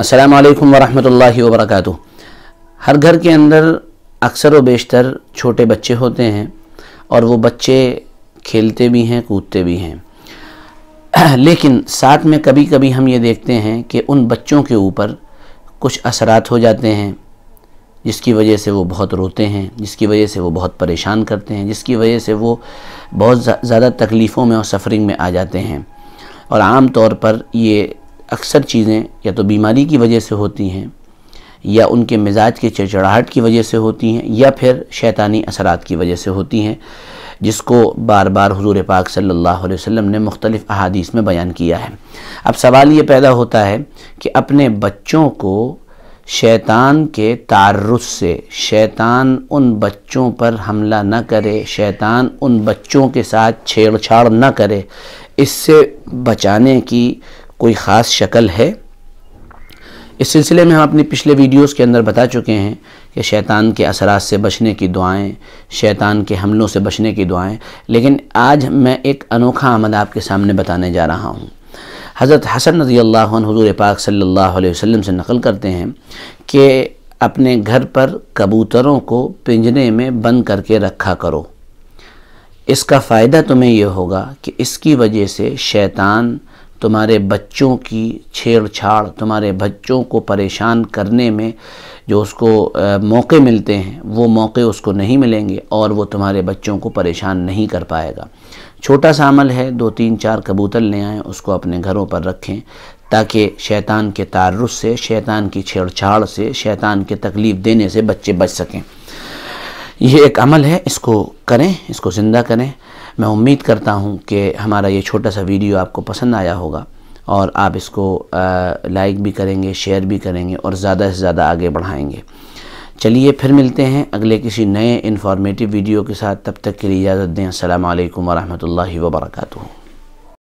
अस्सलाम वालेकुम वरहमतुल्लाहि वबरकातुह हर घर के अंदर अक्सर व बेशतर छोटे बच्चे होते हैं और वो बच्चे खेलते भी हैं कूदते भी हैं लेकिन साथ में कभी कभी हम ये देखते हैं कि उन बच्चों के ऊपर कुछ असरात हो जाते हैं जिसकी वजह से वो बहुत रोते हैं जिसकी वजह से वो बहुत परेशान करते हैं जिसकी वजह से वो बहुत ज़्यादा तकलीफ़ों में और सफरिंग में आ जाते हैं और आम तौर पर ये अक्सर चीज़ें या तो बीमारी की वजह से होती हैं या उनके मिजाज के चिड़चिड़ाहट की वजह से होती हैं या फिर शैतानी असरात की वजह से होती हैं जिसको बार बार हजूर पाक सल्लल्लाहु अलैहि वसल्लम ने मुख्तलिफ़ अहादीस में बयान किया है अब सवाल ये पैदा होता है कि अपने बच्चों को शैतान के तारुस से शैतान उन बच्चों पर हमला न करे शैतान उन बच्चों के साथ छेड़छाड़ न करे इससे बचाने की कोई ख़ास शक्ल है इस सिलसिले में हम अपने पिछले वीडियोस के अंदर बता चुके हैं कि शैतान के असरात से बचने की दुआएं शैतान के हमलों से बचने की दुआएं लेकिन आज मैं एक अनोखा आमद आपके सामने बताने जा रहा हूं हज़रत हसन रजी अल्लाह हजूर पाक सल्लल्लाहु अलैहि वसल्लम से नकल करते हैं कि अपने घर पर कबूतरों को पिंजरे में बंद करके रखा करो इसका फ़ायदा तुम्हें यह होगा कि इसकी वजह से शैतान तुम्हारे बच्चों की छेड़छाड़ तुम्हारे बच्चों को परेशान करने में जो उसको मौके मिलते हैं वो मौके उसको नहीं मिलेंगे और वो तुम्हारे बच्चों को परेशान नहीं कर पाएगा छोटा सा अमल है दो तीन चार कबूतर ले आएँ उसको अपने घरों पर रखें ताकि शैतान के तारुस से शैतान की छेड़छाड़ से शैतान के तकलीफ़ देने से बच्चे बच सकें यह एक अमल है इसको करें इसको ज़िंदा करें मैं उम्मीद करता हूँ कि हमारा ये छोटा सा वीडियो आपको पसंद आया होगा और आप इसको लाइक भी करेंगे शेयर भी करेंगे और ज़्यादा से ज़्यादा आगे बढ़ाएंगे चलिए फिर मिलते हैं अगले किसी नए इन्फॉर्मेटिव वीडियो के साथ तब तक के लिए इजाज़त दें अल्लाम वरहमल वर्का